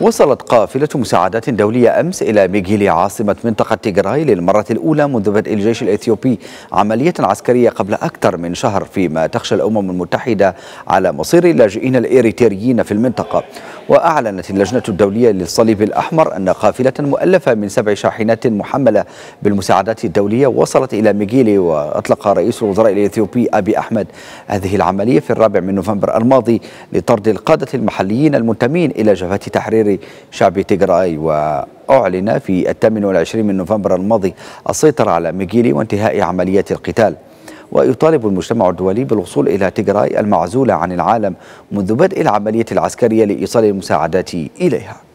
وصلت قافلة مساعدات دولية أمس إلى ميغيلي عاصمة منطقة تيغراي للمرة الأولى منذ بدء الجيش الإثيوبي عملية عسكرية قبل أكثر من شهر فيما تخشى الأمم المتحدة على مصير اللاجئين الإريتريين في المنطقة وأعلنت اللجنة الدولية للصليب الأحمر أن قافلة مؤلفة من سبع شاحنات محملة بالمساعدات الدولية وصلت إلى ميغيلي وأطلق رئيس الوزراء الإثيوبي أبي أحمد هذه العملية في الرابع من نوفمبر الماضي لطرد القادة المحليين المنتمين إلى جبهة تحرير شعب تيغراي و أعلن في 28 من نوفمبر الماضي السيطرة على ميغيلي وانتهاء عمليات القتال ويطالب المجتمع الدولي بالوصول إلى تجراي المعزولة عن العالم منذ بدء العملية العسكرية لإيصال المساعدات إليها